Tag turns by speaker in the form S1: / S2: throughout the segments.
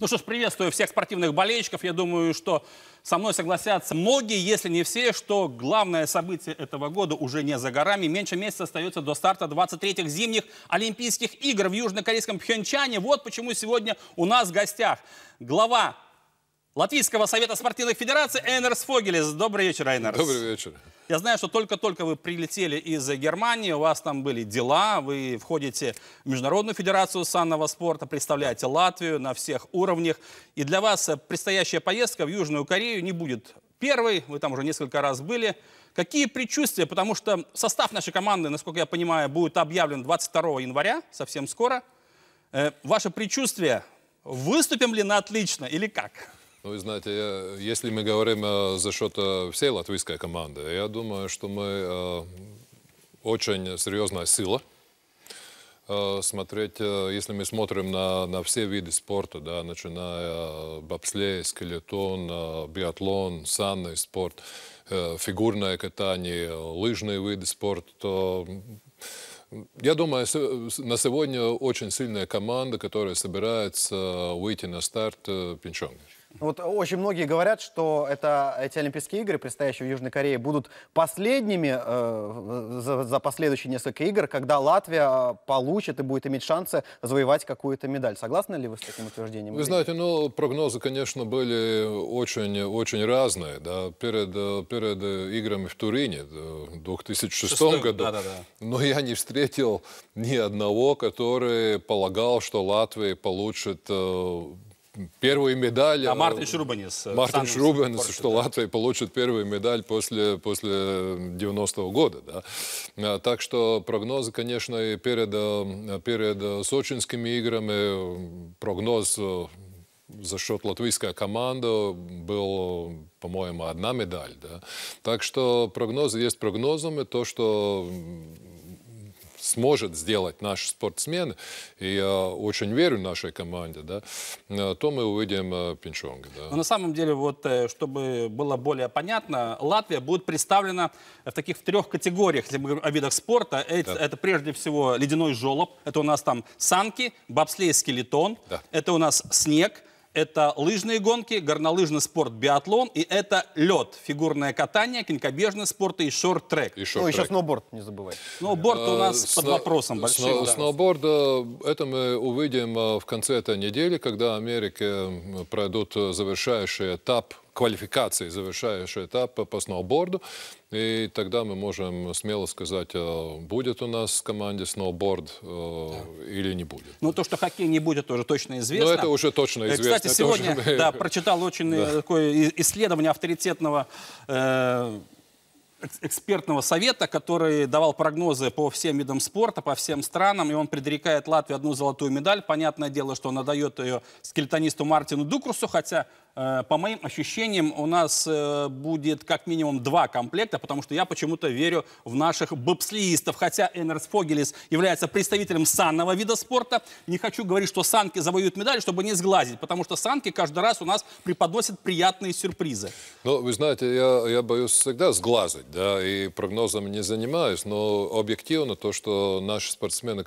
S1: Ну что ж, приветствую всех спортивных болельщиков. Я думаю, что со мной согласятся многие, если не все, что главное событие этого года уже не за горами. Меньше месяца остается до старта 23-х зимних Олимпийских игр в южнокорейском Пхенчане. Вот почему сегодня у нас в гостях глава Латвийского совета спортивных федераций Эйнерс Фогелис. Добрый вечер, Эйнерс. Добрый вечер. Я знаю, что только-только вы прилетели из Германии, у вас там были дела, вы входите в Международную федерацию санного спорта, представляете Латвию на всех уровнях. И для вас предстоящая поездка в Южную Корею не будет первой, вы там уже несколько раз были. Какие предчувствия? Потому что состав нашей команды, насколько я понимаю, будет объявлен 22 января, совсем скоро. Э, ваше предчувствие, выступим ли на отлично или как?
S2: Ну, вы знаете, я, если мы говорим э, за счет э, всей латвийской команды, я думаю, что мы э, очень серьезная сила. Э, смотреть, э, если мы смотрим на, на все виды спорта, да, начиная э, бобслей, скелетон, э, биатлон, санный спорт, э, фигурное катание, лыжные виды спорта, то я думаю, на сегодня очень сильная команда, которая собирается э, выйти на старт э, пинчонга.
S3: Вот очень многие говорят, что это, эти Олимпийские игры, предстоящие в Южной Корее, будут последними э, за, за последующие несколько игр, когда Латвия э, получит и будет иметь шансы завоевать какую-то медаль. Согласны ли вы с таким
S2: утверждением? Вы знаете, ну, прогнозы, конечно, были очень-очень разные. Да, перед, э, перед э, играми в Турине в 2006 Шестом, году, да, да, да. но я не встретил ни одного, который полагал, что Латвия получит э, первую медаль. А э, Мартин Шрубанис.
S1: Э, Мартин Шрубанис, спорте,
S2: что да. Латвия получит первую медаль после, после 90-го э, года. Да? А, так что прогнозы, конечно, и перед, перед сочинскими играми, прогноз за счет латвийской команды был, по-моему, одна медаль. Да? Так что прогнозы есть прогнозами. То, что сможет сделать наш спортсмен, и я очень верю нашей команде, да, э, то мы увидим э, Пинчонга. Да. на
S1: самом деле, вот, э, чтобы было более понятно, Латвия будет представлена в таких трех категориях, если мы говорим о видах спорта. Это, да. это прежде всего ледяной желоб, это у нас там санки, бобслей, скелетон, да. это у нас снег, это лыжные гонки, горнолыжный спорт, биатлон, и это лед, фигурное катание, конькобежный спорт и шорт-трек. И шорт-трек. Ну, еще сноуборд не забывай. Сноуборд у э, нас Сно... под вопросом большим. Сно... Да.
S2: Сноуборд, э, это мы увидим э, в конце этой недели, когда Америка пройдут завершающий этап квалификации завершающего этапа по сноуборду. И тогда мы можем смело сказать, а, будет у нас в команде сноуборд а, да. или не будет.
S1: Ну, то, что хоккей не будет, тоже точно ну, известно. Но это уже точно э, известно. Кстати, сегодня уже... да, прочитал очень да. Э, такое исследование авторитетного э, экспертного совета, который давал прогнозы по всем видам спорта, по всем странам, и он предрекает Латвии одну золотую медаль. Понятное дело, что он отдает ее скелетонисту Мартину Дукрусу, хотя, э, по моим ощущениям, у нас э, будет как минимум два комплекта, потому что я почему-то верю в наших бобслеистов. Хотя Энерс Фогелис является представителем санного вида спорта, не хочу говорить, что санки завоюют медаль, чтобы не сглазить, потому что санки каждый раз у нас преподносят приятные сюрпризы.
S2: Ну, вы знаете, я, я боюсь всегда сглазить да, и прогнозом не занимаюсь, но объективно то, что наши спортсмены,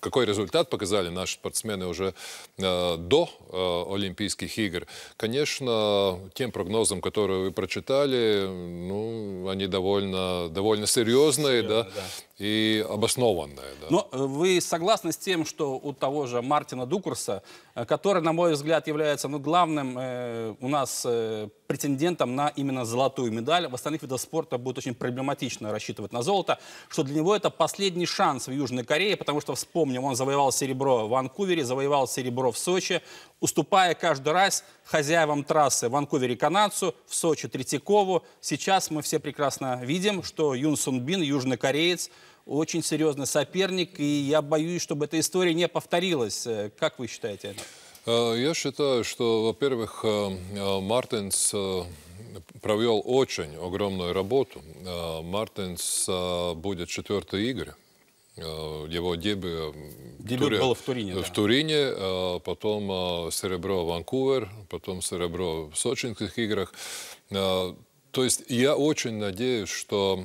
S2: какой результат показали наши спортсмены уже э, до э, Олимпийских игр, конечно, тем прогнозом, которые вы прочитали, ну, они довольно, довольно серьезные, Серьезно, да. да и обоснованное. Да. Но э, вы согласны с тем, что у того же
S1: Мартина Дукурса, э, который, на мой взгляд, является ну, главным э, у нас э, претендентом на именно золотую медаль, в остальных видах спорта будет очень проблематично рассчитывать на золото, что для него это последний шанс в Южной Корее, потому что, вспомним, он завоевал серебро в Ванкувере, завоевал серебро в Сочи, уступая каждый раз хозяевам трассы в Ванкувере канадцу, в Сочи Третьякову. Сейчас мы все прекрасно видим, что Юн Сун Бин, южный кореец, очень серьезный соперник, и я боюсь, чтобы эта история не повторилась. Э, как вы считаете?
S2: Э, я считаю, что, во-первых, э, Мартинс провел очень огромную работу. Мартинс будет четвертый игры Э, его дебют, э, дебют туре, был в Турине. В да. Турине, э, потом серебро в Ванкувер, потом серебро в сочинских играх. То есть я очень надеюсь, что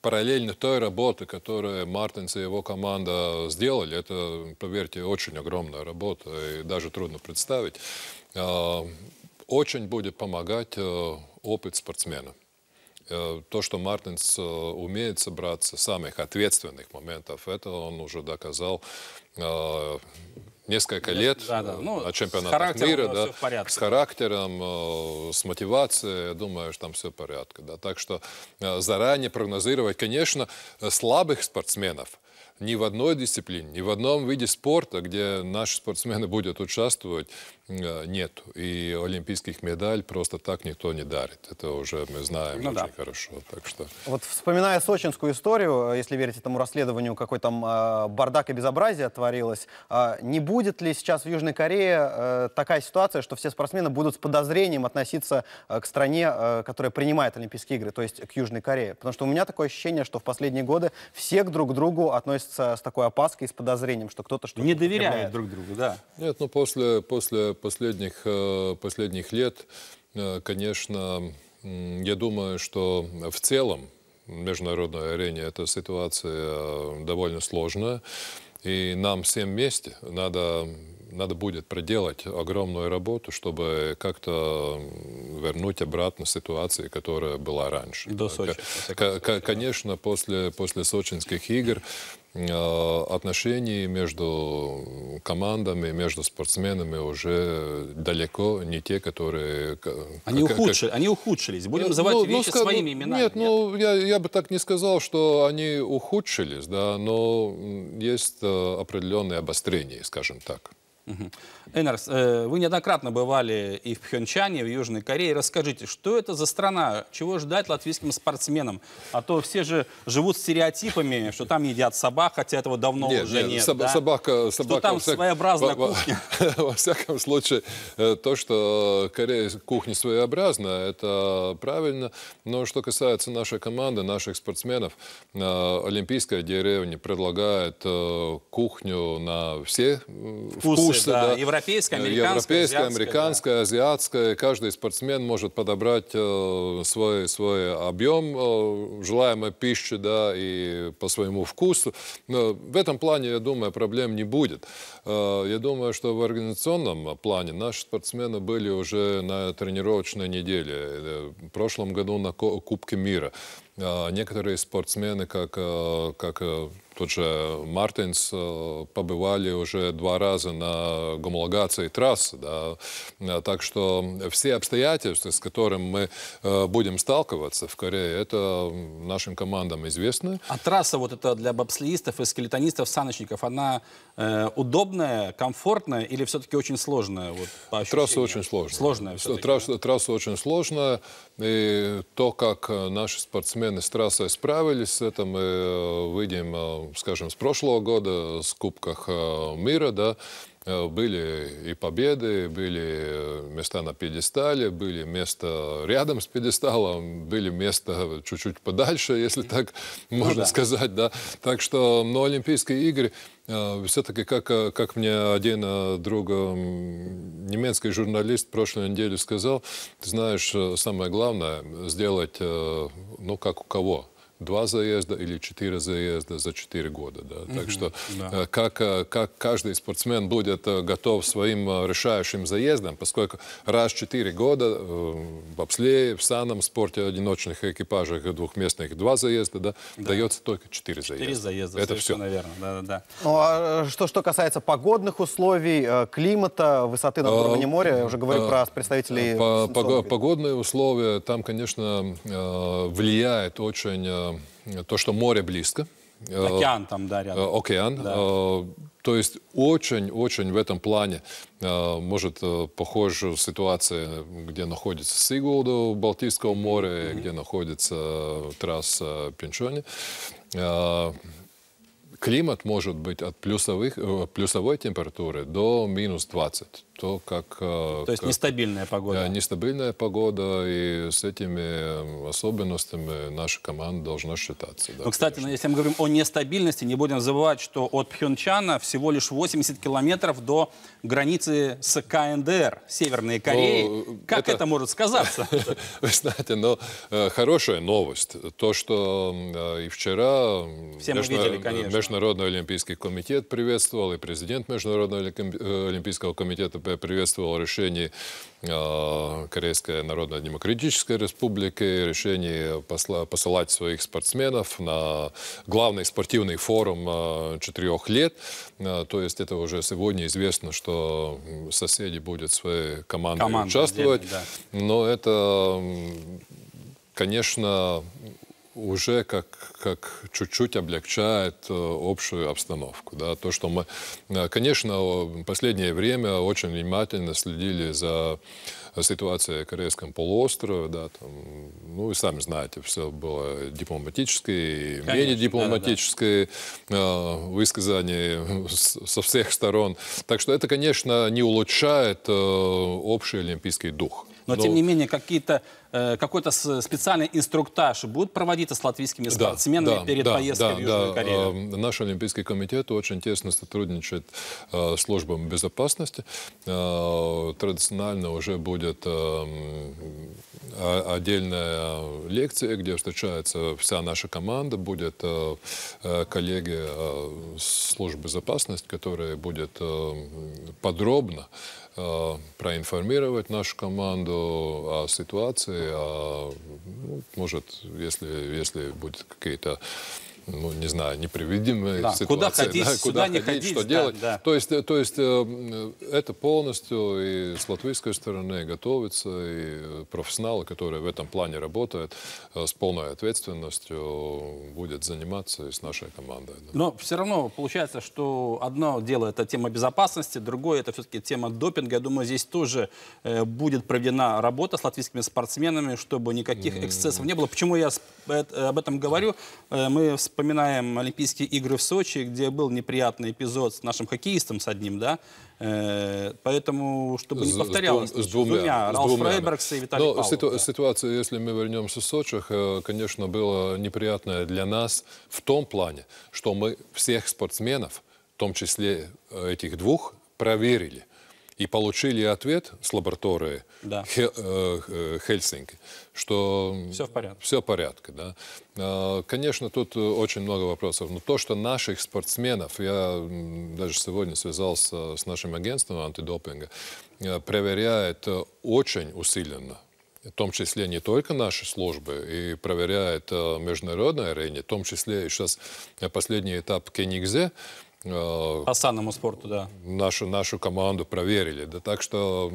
S2: параллельно той работы, которую Мартинс и его команда сделали, это, поверьте, очень огромная работа, и даже трудно представить, очень будет помогать опыт спортсмена. Э, то, что Мартинс э, умеет собраться самых ответственных моментов, это он уже доказал э, несколько лет да, да. Ну, на чемпионатах мира, да, порядке, с характером, с мотивацией, я думаю, что там все в порядке. Да. Так что заранее прогнозировать, конечно, слабых спортсменов – ни в одной дисциплине, ни в одном виде спорта, где наши спортсмены будут участвовать, э, нет. И олимпийских медаль просто так никто не дарит. Это уже мы знаем ну, очень да. хорошо. Так что...
S3: Вот вспоминая сочинскую историю, э, если верить этому расследованию, какой там э, бардак и безобразие творилось, э, не будет ли сейчас в Южной Корее э, такая ситуация, что все спортсмены будут с подозрением относиться э, к стране, э, которая принимает Олимпийские игры, то есть к Южной Корее? Потому что у меня такое ощущение, что в последние годы все друг к другу относятся относятся с такой опаской с подозрением, что кто-то что-то Не доверяет
S2: друг другу, да. Нет, ну после, после последних, э, последних лет, э, конечно, я думаю, что в целом международной арене эта ситуация э, довольно сложная. И нам всем вместе надо, надо будет проделать огромную работу, чтобы как-то вернуть обратно ситуацию, которая была раньше. До Сочи. К- конечно, после, после сочинских игр Э, отношений между командами, между спортсменами уже далеко не те, которые... Они, как, ухудшили, как... они ухудшились. Будем э, называть ну, ну вещи ну, скажу, своими именами. Нет, ну, нет, ну я, я бы так не сказал, что они ухудшились, да, но есть э, определенные обострения, скажем так.
S1: Энерс, э, вы неоднократно бывали и в Пхенчане, и в Южной Корее. Расскажите, что это за страна? Чего ждать латвийским спортсменам? А то все же живут стереотипами, что там едят собак, хотя этого давно нет, уже нет. нет соб да? собака,
S2: собака, что там всяк... своеобразная во, кухня. Во, во всяком случае, э, то, что Корея кухня своеобразная, это правильно. Но что касается нашей команды, наших спортсменов, э, Олимпийская деревня предлагает кухню на все вкусы. вкусы вкусы. Да, Европейская, э, американская, Европейская, азиатская, американская, да. азиатская. Каждый спортсмен может подобрать э, свой, свой объем э, желаемой пищи да, и по своему вкусу. Но э, в этом плане, я думаю, проблем не будет. Э, я думаю, что в организационном плане наши спортсмены были уже на тренировочной неделе. Э, в прошлом году на Кубке мира. А, некоторые спортсмены, как, э, как э, тот же Мартинс, э, побывали уже два раза на гомологации трассы. Да. А, так что все обстоятельства, с которыми мы будем сталкиваться в Корее, это нашим командам известно. А трасса вот это для бобслеистов и скелетонистов, саночников, она э, удобная, комфортная или все-таки очень сложная? Вот, по трасса очень сложная. Сложная Трасса, трасса очень сложная. И то, как наши спортсмены смены с трассой справились Это Мы э, видим, э, скажем, с прошлого года, с Кубках э, мира, да, Э, были и победы, были э, места на пьедестале, были места рядом с пьедесталом, были места чуть-чуть подальше, если так ну можно ну, да. сказать. Да? Так что, но Олимпийские игры э, все-таки, как, как мне один друг, немецкий журналист, прошлой неделе сказал, ты знаешь, самое главное сделать, ну, как у кого – два заезда или четыре заезда за четыре года. Да? так что да. Э, как, э, как каждый спортсмен будет э, готов своим решающим заездом, поскольку раз в четыре года в бобслее, в санном спорте, одиночных экипажах двухместных два заезда, да, да. дается только четыре заезда. Четыре заезда, Это все. наверное. Да, да, да.
S3: Ну, а что, что касается погодных условий, климата, высоты на уровнем а, моря, я уже говорю а, про
S2: представителей... погодные условия, там, конечно, влияет очень Э, то, что море близко. Э, океан там,
S1: да, рядом. Э, океан. Да.
S2: То есть очень-очень в этом плане может похожа ситуация, где находится Сигул до Балтийского моря, mm-hmm. где находится трасса Пенчони. Климат может быть от плюсовых, плюсовой температуры до минус 20 то, как... Э, то есть как, нестабильная погода. Да, нестабильная погода, и с этими э, особенностями наша команда должна считаться. Да, Но, ну, кстати,
S1: конечно. Ну, если мы говорим о нестабильности, не будем забывать, что от Пхенчана всего лишь 80 километров
S2: до границы с КНДР, Северной ну, Кореи. Но как это, это может сказаться? Вы знаете, но э, хорошая новость. То, что и вчера Международный Олимпийский комитет приветствовал, и президент Международного Олимпийского комитета приветствовал решение э, Корейской Народно-Демократической Республики, решение посла, посылать своих спортсменов на главный спортивный форум э, четырех лет. Э, то есть это уже сегодня известно, что соседи будут своей командой Команда участвовать. Да. Но это, конечно, уже как, как чуть-чуть облегчает э, общую обстановку. Да? То, что мы, э, конечно, в последнее время очень внимательно следили за э, ситуацией в Корейском полуострове. Да, там, ну, и сами знаете, все было дипломатическое, менее дипломатическое да, да. высказание со всех сторон. Так что это, конечно, не улучшает общий олимпийский дух. Но, Но тем не
S1: менее, какие-то Э, какой-то специальный инструктаж будут проводиться с латвийскими спортсменами да, перед да, поездкой да, в Южную да. Корею? Эм,
S2: наш Олимпийский комитет очень тесно сотрудничает э, с службами безопасности. Э, традиционально уже будет эм, отдельная лекция, где встречается вся наша команда, будет коллеги службы безопасности, которые будет подробно проинформировать нашу команду о ситуации, а ну, может, если, если будет какие-то ну, не знаю, непривидимая да. ситуация. Куда ходить, да, куда не ходить, ходить что да, делать. Да. То есть, э, то есть э, э, это полностью и с латвийской стороны готовится, и профессионалы, которые в этом плане работают, с полной ответственностью будет заниматься и с нашей командой.
S1: Но все равно получается, что одно дело это тема безопасности, другое это все-таки тема допинга. Я думаю, здесь тоже будет проведена работа с латвийскими спортсменами, чтобы никаких эксцессов не было. Почему я об этом говорю? Мы вспоминаем Олимпийские игры в Сочи, где был неприятный эпизод с нашим хоккеистом, с одним, да? Э, поэтому, чтобы не повторялось. С, с, двумя, с двумя. Ралф Фрейбергс и Виталий Но Павлов. Ситу,
S2: да. Ситуация, если мы вернемся в Сочи, э, конечно, была неприятная для нас в том плане, что мы всех спортсменов, в том числе э, этих двух, проверили и получили ответ с лаборатории да. Э, э, Хельсинки, что все в порядке. Все в порядке да. А, конечно, тут э, очень много вопросов, но то, что наших спортсменов, я даже сегодня связался с нашим агентством антидопинга, проверяет очень усиленно в том числе не только наши службы, и проверяет э, арене, в том числе и сейчас последний этап Кенигзе, Э, по санному спорту, да. Нашу, нашу команду проверили. Да, так что,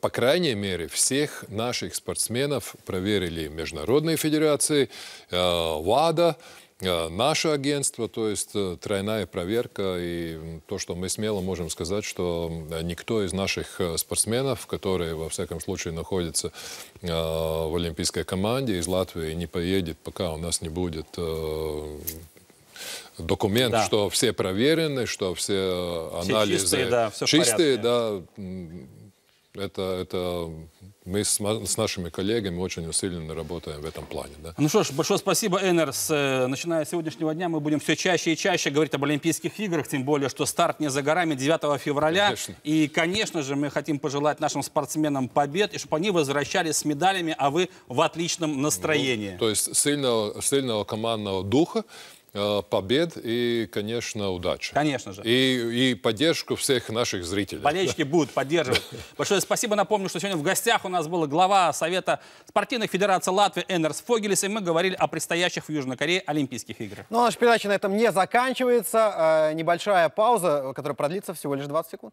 S2: по крайней мере, всех наших спортсменов проверили международные федерации, э, ВАДА, э, наше агентство, то есть тройная проверка. И то, что мы смело можем сказать, что никто из наших спортсменов, которые, во всяком случае, находятся в олимпийской команде из Латвии, не поедет, пока у нас не будет документ, да. что все проверены, что все э, анализы все чистые, да, все чистые, да. Это, это мы с, с нашими коллегами очень усиленно работаем в этом плане. Да?
S1: Ну что ж, большое спасибо, Энерс. Э, начиная с сегодняшнего дня мы будем все чаще и чаще говорить об Олимпийских играх, тем более, что старт не за горами 9 февраля. Конечно. И, конечно же, мы хотим пожелать нашим спортсменам побед, и чтобы они возвращались с
S2: медалями, а вы в отличном ну, настроении. Ну, то есть сильного, сильного командного духа. Э, побед и, конечно, удачи. Конечно же. И, и поддержку всех наших зрителей. Болельщики будут поддерживать. Большое спасибо. Напомню, что сегодня в гостях у нас была глава Совета
S1: спортивных федераций Латвии Энерс Фогелис, и мы говорили о предстоящих в Южной Корее Олимпийских играх.
S3: Ну, а наша передача на этом не заканчивается. Э, небольшая пауза, которая продлится всего лишь 20 секунд.